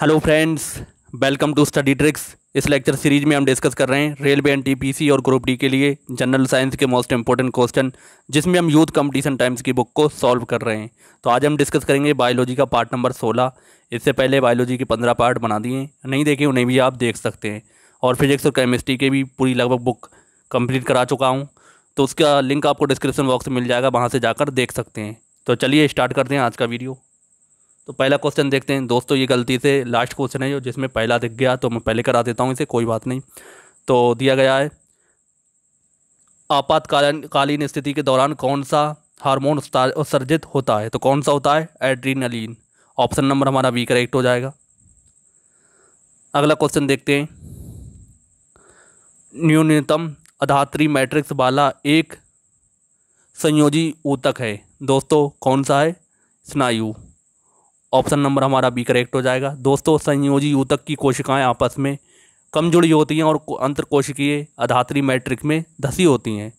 hello friends welcome to study tricks इस lecture series में हम डिस्कस कर रहे हैं रेलवे एन टी और ग्रुप डी के लिए जनरल साइंस के मोस्ट इंपॉर्टेंट क्वेश्चन जिसमें हम यूथ कंपटीशन टाइम्स की बुक को सॉल्व कर रहे हैं तो आज हम डिस्कस करेंगे बायोलॉजी का पार्ट नंबर सोलह इससे पहले बायोलॉजी के पंद्रह पार्ट बना दिए नहीं देखे उन्हें भी आप देख सकते हैं और फिजिक्स और केमिस्ट्री के भी पूरी लगभग बुक कम्प्लीट करा चुका हूँ तो उसका लिंक आपको डिस्क्रिप्शन बॉक्स में मिल जाएगा वहाँ से जाकर देख सकते हैं तो चलिए स्टार्ट करते हैं आज का वीडियो तो पहला क्वेश्चन देखते हैं दोस्तों ये गलती से लास्ट क्वेश्चन है जो जिसमें पहला दिख गया तो मैं पहले करा देता हूँ इसे कोई बात नहीं तो दिया गया है आपातकालीन कालीन स्थिति के दौरान कौन सा हार्मोन उत्सर्जित होता है तो कौन सा होता है एड्रीनलिन ऑप्शन नंबर हमारा बी करेक्ट हो जाएगा अगला क्वेश्चन देखते हैं न्यूनतम अधात्री मैट्रिक्स वाला एक संयोजी ऊतक है दोस्तों कौन सा है स्नायु ऑप्शन नंबर हमारा बी करेक्ट हो जाएगा दोस्तों संयोजी ऊतक की कोशिकाएं आपस में कम जुड़ी होती हैं और अंतर कोशिकीय अधात्री मैट्रिक में धसी होती हैं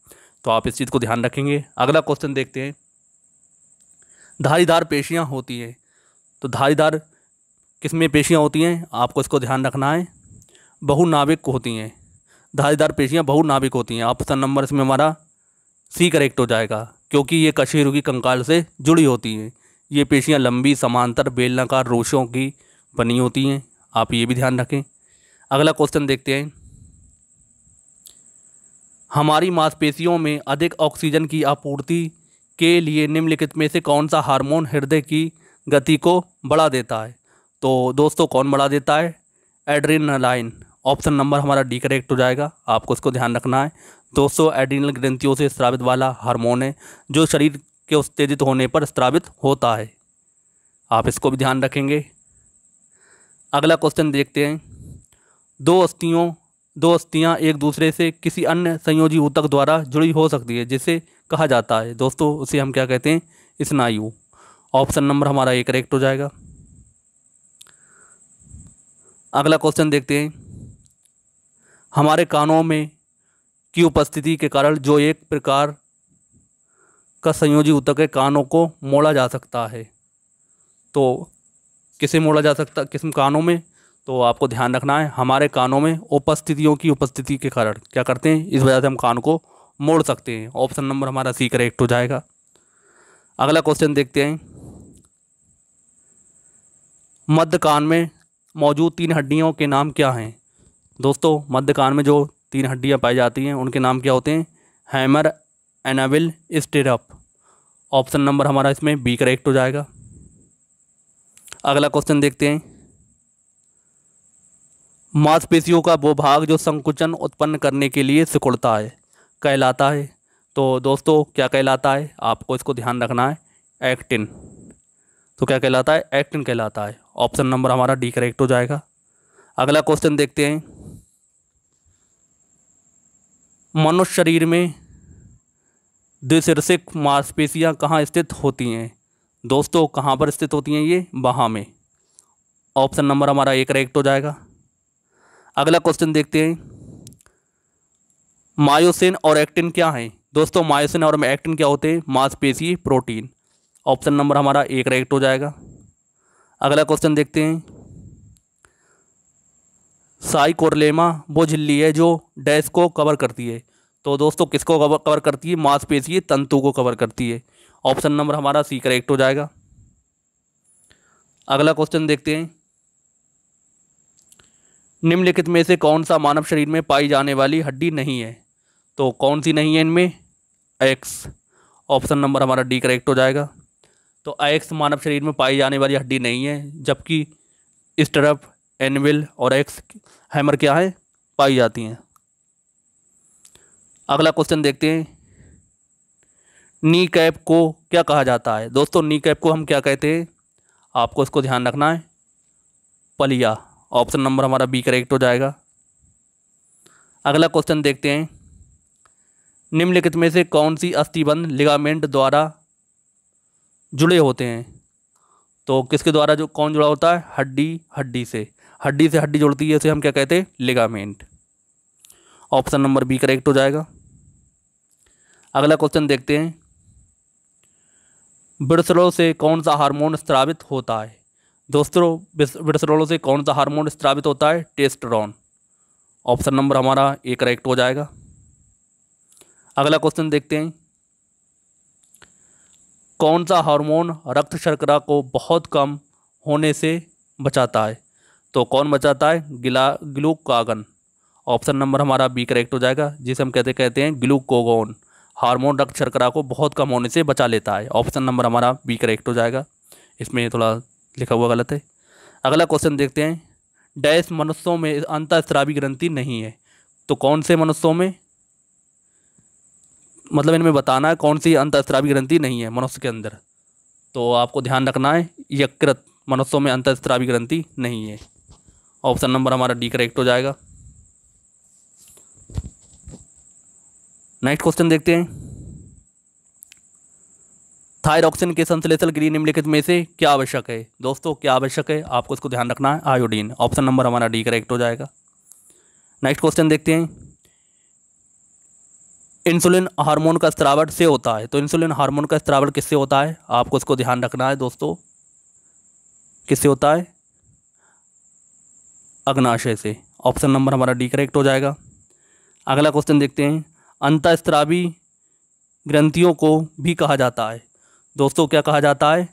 तो आप इस चीज़ को ध्यान रखेंगे अगला क्वेश्चन देखते हैं धारीदार पेशियाँ होती हैं तो धारीदार किस में पेशियाँ होती हैं आपको इसको ध्यान रखना है बहुनाविक होती हैं धारीदार पेशियाँ बहुनाविक होती हैं ऑप्शन नंबर इसमें हमारा सी करेक्ट हो जाएगा क्योंकि ये कशेरुकी कंकाल से जुड़ी होती हैं ये पेशियाँ लंबी समांतर बेलनाकार रोशों की बनी होती हैं आप ये भी ध्यान रखें अगला क्वेश्चन देखते हैं हमारी मांसपेशियों में अधिक ऑक्सीजन की आपूर्ति के लिए निम्नलिखित में से कौन सा हार्मोन हृदय की गति को बढ़ा देता है तो दोस्तों कौन बढ़ा देता है एड्रीनलाइन ऑप्शन नंबर हमारा डी करेक्ट हो जाएगा आपको इसको ध्यान रखना है दोस्तों एड्रीनल ग्रंथियों से स्रावित वाला हार्मोन है जो शरीर के उत्तेजित होने पर स्त्रावित होता है आप इसको भी ध्यान रखेंगे अगला क्वेश्चन देखते हैं दो अस्थियों दो अस्थियाँ एक दूसरे से किसी अन्य संयोजी ऊतक द्वारा जुड़ी हो सकती है जिसे कहा जाता है दोस्तों उसे हम क्या कहते हैं स्नायु ऑप्शन नंबर हमारा एक करेक्ट हो जाएगा अगला क्वेश्चन देखते हैं हमारे कानों में की उपस्थिति के कारण जो एक प्रकार का संयोजी ऊतक है कानों को मोड़ा जा सकता है तो किसे मोड़ा जा सकता किस कानों में तो आपको ध्यान रखना है हमारे कानों में उपस्थितियों की उपस्थिति के कारण क्या करते हैं इस वजह से हम कान को मोड़ सकते हैं ऑप्शन नंबर हमारा सी करेक्ट हो जाएगा अगला क्वेश्चन देखते हैं मध्य कान में मौजूद तीन हड्डियों के नाम क्या हैं दोस्तों मध्य कान में जो तीन हड्डियां पाई जाती हैं उनके नाम क्या होते हैं hammer and anvil stirrup option number हमारा इसमें बी करेक्ट हो जाएगा अगला क्वेश्चन देखते हैं मांसपेशियों का वो भाग जो संकुचन उत्पन्न करने के लिए सिकुड़ता है कहलाता है तो दोस्तों क्या कहलाता है आपको इसको ध्यान रखना है एक्टिन तो क्या कहलाता है एक्टिन कहलाता है ऑप्शन नंबर हमारा डी करेक्ट हो जाएगा अगला क्वेश्चन देखते हैं मनुष्य शरीर में द्विशीर्षिक मांसपेशियाँ कहाँ स्थित होती हैं दोस्तों कहाँ पर स्थित होती हैं ये बहा में ऑप्शन नंबर हमारा एक करेक्ट हो जाएगा अगला क्वेश्चन देखते हैं मायोसिन और एक्टिन क्या हैं दोस्तों मायोसिन और एक्टिन क्या होते हैं मांसपेशी प्रोटीन ऑप्शन नंबर हमारा एक करेक्ट हो जाएगा अगला क्वेश्चन देखते हैं साइकोरलेमा वो झिल्ली है जो डैश को कवर करती है तो दोस्तों किसको कवर करती है मांसपेशी तंतु को कवर करती है ऑप्शन नंबर हमारा सी करेक्ट हो जाएगा अगला क्वेश्चन देखते हैं निम्नलिखित में से कौन सा मानव शरीर में पाई जाने वाली हड्डी नहीं है तो कौन सी नहीं है इनमें एक्स ऑप्शन नंबर हमारा डी करेक्ट हो जाएगा तो एक्स मानव शरीर में पाई जाने वाली हड्डी नहीं है जबकि स्टरप एनविल और एक्स हैमर क्या है पाई जाती हैं अगला क्वेश्चन देखते हैं नी कैप को क्या कहा जाता है दोस्तों नी कैप को हम क्या कहते हैं आपको इसको ध्यान रखना है पलिया ऑप्शन नंबर हमारा बी करेक्ट हो जाएगा अगला क्वेश्चन देखते हैं निम्नलिखित में से कौन सी अस्थिबंध लिगामेंट द्वारा जुड़े होते हैं तो किसके द्वारा जो कौन जुड़ा होता है हड्डी हड्डी से हड्डी से हड्डी जुड़ती है उसे हम क्या कहते हैं ligament option number B correct हो जाएगा अगला क्वेश्चन देखते हैं ब्रसरो से कौन सा हार्मोन स्त्रावित होता है दोस्तों ब्रसलों से कौन सा हार्मोन स्त्रावित होता है टेस्टरॉन ऑप्शन नंबर हमारा ए करेक्ट हो जाएगा अगला क्वेश्चन देखते हैं कौन सा हार्मोन रक्त शर्करा को बहुत कम होने से बचाता है तो कौन बचाता है गिला ग्लूकागन ऑप्शन नंबर हमारा बी करेक्ट हो जाएगा जिसे हम कहते कहते हैं ग्लूकोगोन हार्मोन रक्त शर्करा को बहुत कम होने से बचा लेता है ऑप्शन नंबर हमारा बी करेक्ट हो जाएगा इसमें थोड़ा लिखा हुआ गलत है अगला क्वेश्चन देखते हैं डैश मनुष्यों में अंतस्त्रावी ग्रंथि नहीं है तो कौन से मनुष्यों में मतलब इनमें बताना है कौन सी अंतस्त्रावी ग्रंथि नहीं है मनुष्य के अंदर तो आपको ध्यान रखना है यकृत मनुष्यों में अंतस्त्रावी ग्रंथि नहीं है ऑप्शन नंबर हमारा डी करेक्ट हो जाएगा नेक्स्ट क्वेश्चन देखते हैं थायरॉक्सिन के संश्लेषण के लिए निम्नलिखित में से क्या आवश्यक है दोस्तों क्या आवश्यक है आपको इसको ध्यान रखना है आयोडीन ऑप्शन नंबर हमारा डी करेक्ट हो जाएगा नेक्स्ट क्वेश्चन देखते हैं इंसुलिन हार्मोन का स्त्रावट से होता है तो इंसुलिन हार्मोन का स्त्रावट किससे होता है आपको इसको ध्यान रखना है दोस्तों किससे होता है अग्नाशय से ऑप्शन नंबर हमारा डी करेक्ट हो जाएगा अगला क्वेश्चन देखते हैं अंतस्त्रावी ग्रंथियों को भी कहा जाता है दोस्तों क्या कहा जाता है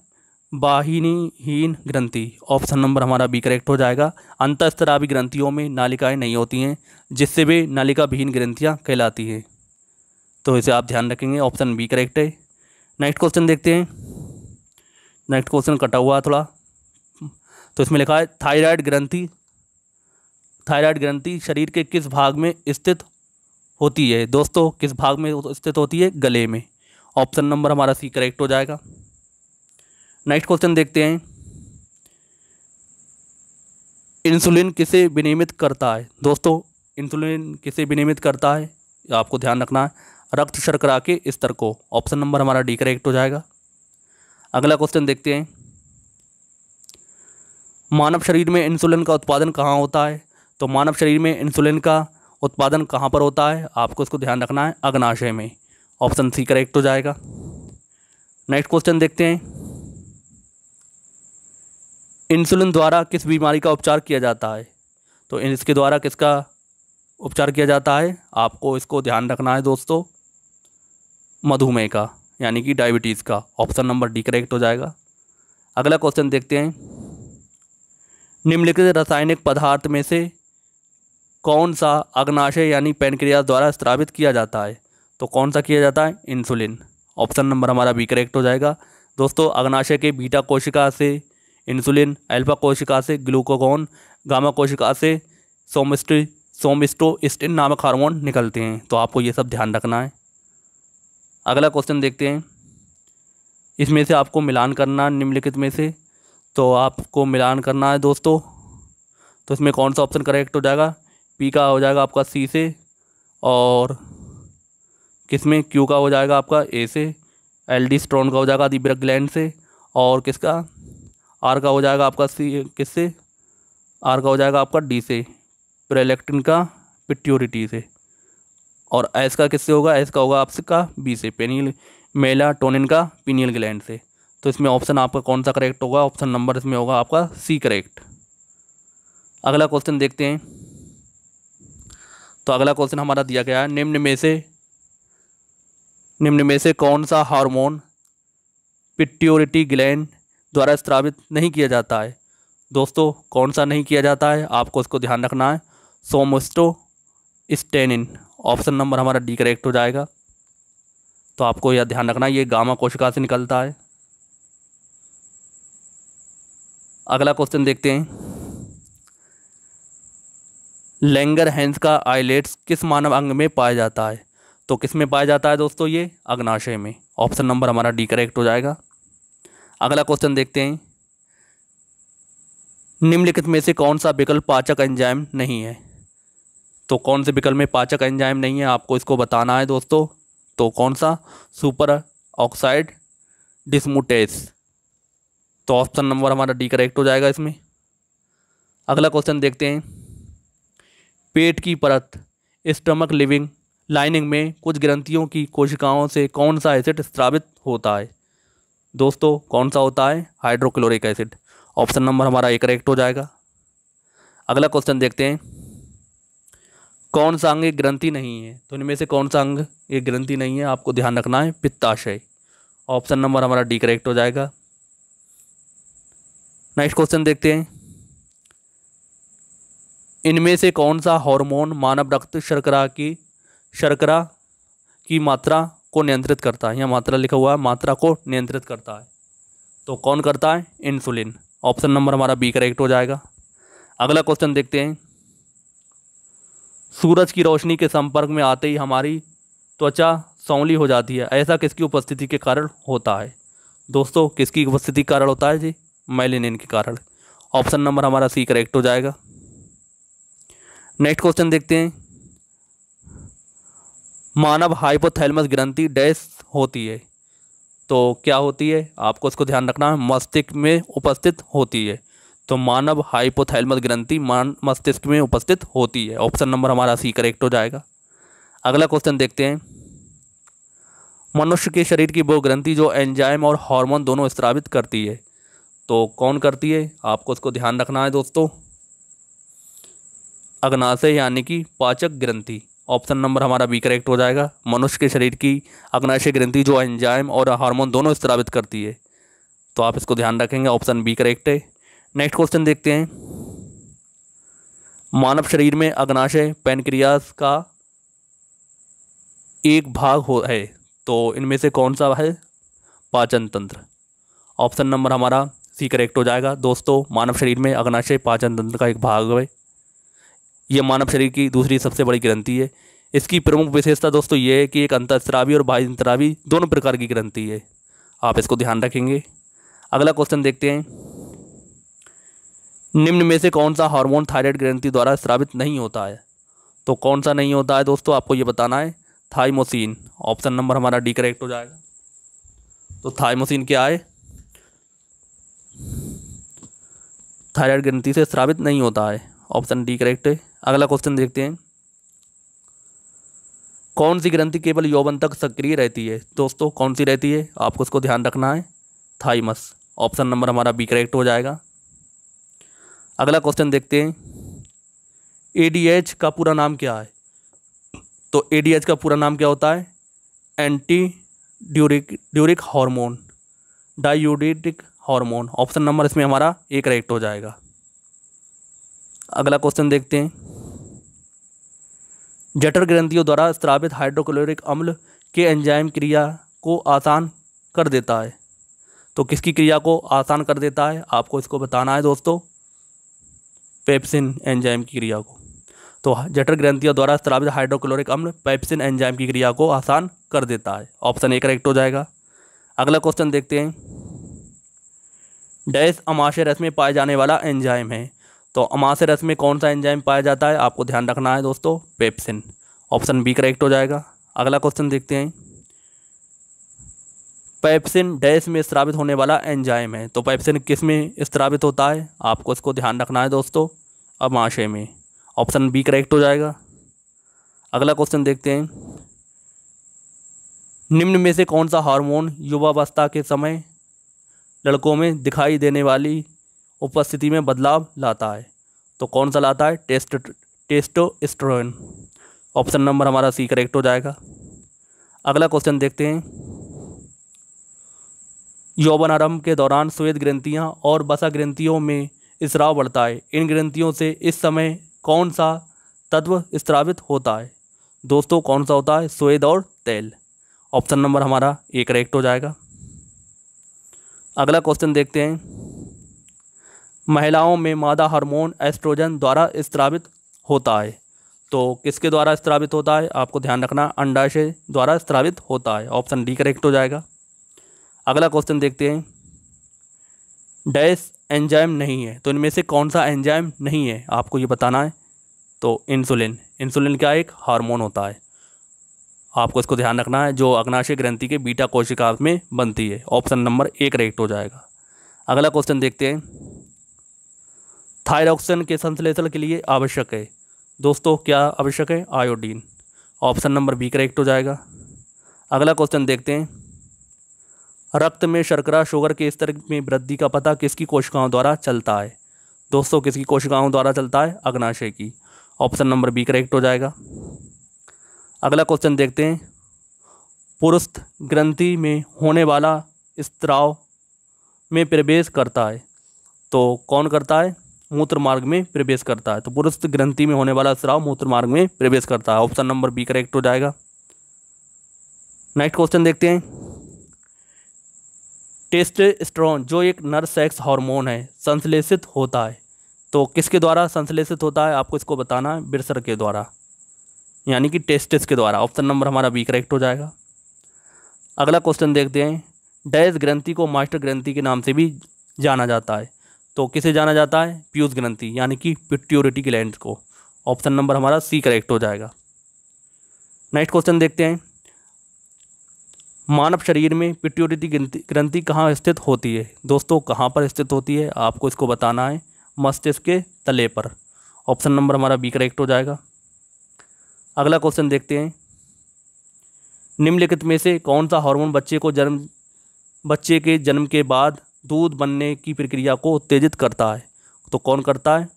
बाहिनीहीन ग्रंथि ऑप्शन नंबर हमारा बी करेक्ट हो जाएगा अंतस्त्रावी ग्रंथियों में नालिकाएं नहीं होती हैं जिससे वे नालिका विहीन ग्रंथियाँ कहलाती हैं तो इसे आप ध्यान रखेंगे ऑप्शन बी करेक्ट है नेक्स्ट क्वेश्चन देखते हैं नेक्स्ट क्वेश्चन कटा हुआ थोड़ा तो इसमें लिखा है थायराइड ग्रंथि थायराइड ग्रंथि शरीर के किस भाग में स्थित होती है दोस्तों किस भाग में स्थित होती है गले में ऑप्शन नंबर हमारा सी करेक्ट हो जाएगा नेक्स्ट क्वेश्चन देखते हैं इंसुलिन किसे विनियमित करता है दोस्तों इंसुलिन किसे विनियमित करता है आपको ध्यान रखना है रक्त शर्करा के स्तर को ऑप्शन नंबर हमारा डी करेक्ट हो जाएगा अगला क्वेश्चन देखते हैं मानव शरीर में इंसुलिन का उत्पादन कहाँ होता है तो मानव शरीर में इंसुलिन का उत्पादन कहाँ पर होता है आपको इसको ध्यान रखना है अग्नाशय में ऑप्शन सी करेक्ट हो जाएगा नेक्स्ट क्वेश्चन देखते हैं इंसुलिन द्वारा किस बीमारी का उपचार किया जाता है तो इसके द्वारा किसका उपचार किया जाता है आपको इसको ध्यान रखना है दोस्तों मधुमेह का यानी कि डायबिटीज़ का ऑप्शन नंबर डी करेक्ट हो जाएगा अगला क्वेश्चन देखते हैं निम्नलिखित रासायनिक पदार्थ में से कौन सा अग्नाशय यानी पेनक्रिया द्वारा स्त्रावित किया जाता है तो कौन सा किया जाता है इंसुलिन ऑप्शन नंबर हमारा बी करेक्ट हो जाएगा दोस्तों अग्नाशय के बीटा कोशिका से इंसुलिन अल्फा कोशिका से ग्लूकोगोन गामा कोशिका से सोमिस्ट्री सोमिस्टोस्टिन नामक हार्मोन निकलते हैं तो आपको ये सब ध्यान रखना है अगला क्वेश्चन देखते हैं इसमें से आपको मिलान करना निम्नलिखित में से तो आपको मिलान करना है दोस्तों तो इसमें कौन सा ऑप्शन करेक्ट हो जाएगा पी का हो जाएगा आपका सी से और किस में क्यू का हो जाएगा आपका ए से एल डी स्ट्रॉन का हो जाएगा दिब्रक ग्लैंड से और किसका आर का हो जाएगा आपका सी किस से आर का हो जाएगा आपका डी से प्रेलेक्टिन का पिट्योरिटी से और एस का किससे होगा एस का होगा आपका बी से पेनियल मेला टोनिन का पीनियल ग्लैंड से तो इसमें ऑप्शन आपका कौन सा करेक्ट होगा ऑप्शन नंबर इसमें होगा आपका सी करेक्ट अगला क्वेश्चन देखते हैं तो अगला क्वेश्चन हमारा दिया गया है निम्न में से निम्न में से कौन सा हार्मोन पिट्योरिटी ग्लैंड द्वारा स्त्रावित नहीं किया जाता है दोस्तों कौन सा नहीं किया जाता है आपको इसको ध्यान रखना है सोमोस्टो स्टेनिन ऑप्शन नंबर हमारा डी करेक्ट हो जाएगा तो आपको यह ध्यान रखना ये गामा कोशिका से निकलता है अगला क्वेश्चन देखते हैं लेंगर हैंस का आइलेट्स किस मानव अंग में पाया जाता है तो किस में पाया जाता है दोस्तों ये अग्नाशय में ऑप्शन नंबर हमारा डी करेक्ट हो जाएगा अगला क्वेश्चन देखते हैं निम्नलिखित में से कौन सा विकल्प पाचक एंजाइम नहीं है तो कौन से विकल्प में पाचक एंजाइम नहीं है आपको इसको बताना है दोस्तों तो कौन सा सुपर ऑक्साइड डिसमुटेस तो ऑप्शन नंबर हमारा डी करेक्ट हो जाएगा इसमें अगला क्वेश्चन देखते हैं पेट की परत स्टमक लिविंग लाइनिंग में कुछ ग्रंथियों की कोशिकाओं से कौन सा एसिड स्त्रावित होता है दोस्तों कौन सा होता है हाइड्रोक्लोरिक एसिड ऑप्शन नंबर हमारा एक करेक्ट हो जाएगा अगला क्वेश्चन देखते हैं कौन सा अंग एक ग्रंथि नहीं है तो इनमें से कौन सा अंग एक ग्रंथि नहीं है आपको ध्यान रखना है पित्ताशय ऑप्शन नंबर हमारा डी करेक्ट हो जाएगा नेक्स्ट क्वेश्चन देखते हैं इनमें से कौन सा हार्मोन मानव रक्त शर्करा की शर्करा की मात्रा को नियंत्रित करता है या मात्रा लिखा हुआ है मात्रा को नियंत्रित करता है तो कौन करता है इंसुलिन ऑप्शन नंबर हमारा बी करेक्ट हो जाएगा अगला क्वेश्चन देखते हैं सूरज की रोशनी के संपर्क में आते ही हमारी त्वचा सौली हो जाती है ऐसा किसकी उपस्थिति के कारण होता है दोस्तों किसकी उपस्थिति के कारण होता है जी मैलिनिन के कारण ऑप्शन नंबर हमारा सी करेक्ट हो जाएगा नेक्स्ट क्वेश्चन देखते हैं मानव हाइपोथैलमस ग्रंथि डैश होती है तो क्या होती है आपको इसको ध्यान रखना है मस्तिष्क में उपस्थित होती है तो मानव हाइपोथैलमस ग्रंथि मान मस्तिष्क में उपस्थित होती है ऑप्शन नंबर हमारा सी करेक्ट हो जाएगा अगला क्वेश्चन देखते हैं मनुष्य के शरीर की वो ग्रंथि जो एंजाइम और हार्मोन दोनों स्त्रावित करती है तो कौन करती है आपको इसको ध्यान रखना है दोस्तों अग्नाशय यानी कि पाचक ग्रंथि ऑप्शन नंबर हमारा बी करेक्ट हो जाएगा मनुष्य के शरीर की अग्नाशय ग्रंथि जो एंजाइम और हार्मोन दोनों स्त्रावित करती है तो आप इसको ध्यान रखेंगे ऑप्शन बी करेक्ट है नेक्स्ट क्वेश्चन देखते हैं मानव शरीर में अग्नाशय पैनक्रियास का एक भाग हो है तो इनमें से कौन सा है पाचन तंत्र ऑप्शन नंबर हमारा सी करेक्ट हो जाएगा दोस्तों मानव शरीर में अग्नाशय पाचन तंत्र का एक भाग है यह मानव शरीर की दूसरी सबसे बड़ी ग्रंथि है इसकी प्रमुख विशेषता दोस्तों ये है कि एक अंतस्त्रावी और बाह्य अंतरावी दोनों प्रकार की ग्रंथि है आप इसको ध्यान रखेंगे अगला क्वेश्चन देखते हैं निम्न में से कौन सा हार्मोन थायराइड ग्रंथि द्वारा स्रावित नहीं होता है तो कौन सा नहीं होता है दोस्तों आपको ये बताना है थाइमोसिन ऑप्शन नंबर हमारा डी करेक्ट हो जाएगा तो थाइमोसिन क्या है थायराइड ग्रंथि से स्रावित नहीं होता है ऑप्शन डी करेक्ट है अगला क्वेश्चन देखते हैं कौन सी ग्रंथि केवल यौवन तक सक्रिय रहती है दोस्तों कौन सी रहती है आपको उसको ध्यान रखना है थाइमस ऑप्शन नंबर हमारा बी करेक्ट हो जाएगा अगला क्वेश्चन देखते हैं एडीएच का पूरा नाम क्या है तो एडीएच का पूरा नाम क्या होता है anti diuretic diuretic hormone diuretic hormone option number इसमें हमारा ए करेक्ट हो जाएगा अगला क्वेश्चन देखते हैं जटर ग्रंथियों द्वारा स्त्रावित हाइड्रोक्लोरिक अम्ल के एंजाइम क्रिया को आसान कर देता है तो किसकी क्रिया को आसान कर देता है आपको इसको बताना है दोस्तों पेप्सिन एंजाइम की क्रिया को तो जटर ग्रंथियों द्वारा स्त्रावित हाइड्रोक्लोरिक अम्ल पेप्सिन एंजाइम की क्रिया को आसान कर देता है ऑप्शन ए करेक्ट हो जाएगा अगला क्वेश्चन देखते हैं डैश अमाशय रस में पाए जाने वाला एंजाइम है तो अमाश रस में कौन सा एंजाइम पाया जाता है आपको ध्यान रखना है दोस्तों पेप्सिन ऑप्शन बी करेक्ट हो जाएगा अगला क्वेश्चन देखते हैं पैप्सिन डैश में स्त्रावित होने वाला एंजाइम है तो पैप्सिन किस में स्त्रावित होता है आपको इसको ध्यान रखना है दोस्तों अमाशय में ऑप्शन बी करेक्ट हो जाएगा अगला क्वेश्चन देखते हैं निम्न में से कौन सा हार्मोन युवावस्था के समय लड़कों में दिखाई देने वाली उपस्थिति में बदलाव लाता है तो कौन सा लाता है टेस्ट टेस्टोस्टेरोन ऑप्शन नंबर हमारा सी करेक्ट हो जाएगा अगला क्वेश्चन देखते हैं यौवन आरंभ के दौरान श्वेत ग्रंथियाँ और बसा ग्रंथियों में इसराव बढ़ता है इन ग्रंथियों से इस समय कौन सा तत्व स्त्रावित होता है दोस्तों कौन सा होता है स्वेद और तेल ऑप्शन नंबर हमारा ए करेक्ट हो जाएगा अगला क्वेश्चन देखते हैं महिलाओं में मादा हार्मोन एस्ट्रोजन द्वारा स्त्रावित होता है तो किसके द्वारा स्त्रावित होता है आपको ध्यान रखना अंडाशय द्वारा स्त्रावित होता है ऑप्शन डी करेक्ट हो जाएगा अगला क्वेश्चन देखते हैं डैश एंजाइम नहीं है तो इनमें से कौन सा एंजाइम नहीं है आपको ये बताना है तो इंसुलिन इंसुलिन क्या एक हार्मोन होता है आपको इसको ध्यान रखना है जो अग्नाशय ग्रंथि के बीटा कोशिका में बनती है ऑप्शन नंबर एक करेक्ट हो जाएगा अगला क्वेश्चन देखते हैं थायरॉक्सन के संश्लेषण के लिए आवश्यक है दोस्तों क्या आवश्यक है iodine option number B correct हो जाएगा अगला क्वेश्चन देखते हैं रक्त में शर्करा शुगर के स्तर में वृद्धि का पता किसकी कोशिकाओं द्वारा चलता है दोस्तों किसकी कोशिकाओं द्वारा चलता है अग्नाशय की ऑप्शन नंबर बी करेक्ट हो जाएगा अगला क्वेश्चन देखते हैं पुरुष ग्रंथि में होने वाला स्त्राव में प्रवेश करता है तो कौन करता है मूत्र मार्ग में प्रवेश करता है तो पुरुष ग्रंथि में होने वाला स्राव मूत्र मार्ग में प्रवेश करता है ऑप्शन नंबर बी करेक्ट हो जाएगा नेक्स्ट क्वेश्चन देखते हैं स्ट्रॉन जो एक नर सेक्स हार्मोन है संश्लेषित होता है तो किसके द्वारा संश्लेषित होता है आपको इसको बताना है बिरसर के द्वारा यानी कि टेस्टिस के द्वारा ऑप्शन नंबर हमारा बी करेक्ट हो जाएगा अगला क्वेश्चन देखते हैं डैश ग्रंथि को मास्टर ग्रंथि के नाम से भी जाना जाता है तो किसे जाना जाता है पीयूष ग्रंथि यानी कि पिट्योरिटी ग्लैंड को ऑप्शन नंबर हमारा सी करेक्ट हो जाएगा नेक्स्ट क्वेश्चन देखते हैं मानव शरीर में पिट्योरिटी ग्रंथि कहाँ स्थित होती है दोस्तों कहाँ पर स्थित होती है आपको इसको बताना है मस्तिष्क के तले पर ऑप्शन नंबर हमारा बी करेक्ट हो जाएगा अगला क्वेश्चन देखते हैं निम्नलिखित में से कौन सा हार्मोन बच्चे को जन्म बच्चे के जन्म के बाद दूध बनने की प्रक्रिया को उत्तेजित करता है तो कौन करता है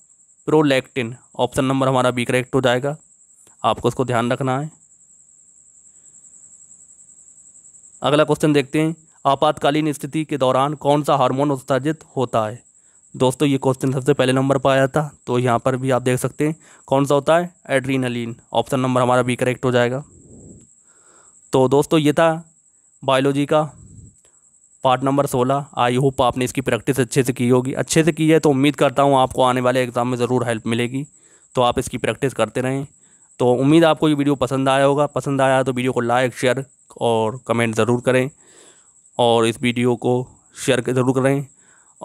प्रोलैक्टिन ऑप्शन नंबर हमारा बी करेक्ट हो जाएगा आपको उसको ध्यान रखना है अगला क्वेश्चन देखते हैं आपातकालीन स्थिति के दौरान कौन सा हार्मोन उत्सर्जित होता है दोस्तों ये क्वेश्चन सबसे पहले नंबर पर आया था तो यहाँ पर भी आप देख सकते हैं कौन सा होता है एड्रीनलिन ऑप्शन नंबर हमारा बी करेक्ट हो जाएगा तो दोस्तों ये था बायोलॉजी का पार्ट नंबर सोलह आई होप आपने इसकी प्रैक्टिस अच्छे से की होगी अच्छे से की है तो उम्मीद करता हूँ आपको आने वाले एग्ज़ाम में ज़रूर हेल्प मिलेगी तो आप इसकी प्रैक्टिस करते रहें तो उम्मीद आपको ये वीडियो पसंद आया होगा पसंद आया तो वीडियो को लाइक शेयर और कमेंट ज़रूर करें और इस वीडियो को शेयर ज़रूर करें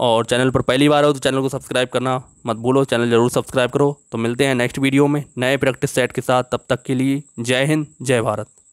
और चैनल पर पहली बार हो तो चैनल को सब्सक्राइब करना मत भूलो चैनल ज़रूर सब्सक्राइब करो तो मिलते हैं नेक्स्ट वीडियो में नए प्रैक्टिस सेट के साथ तब तक के लिए जय हिंद जय भारत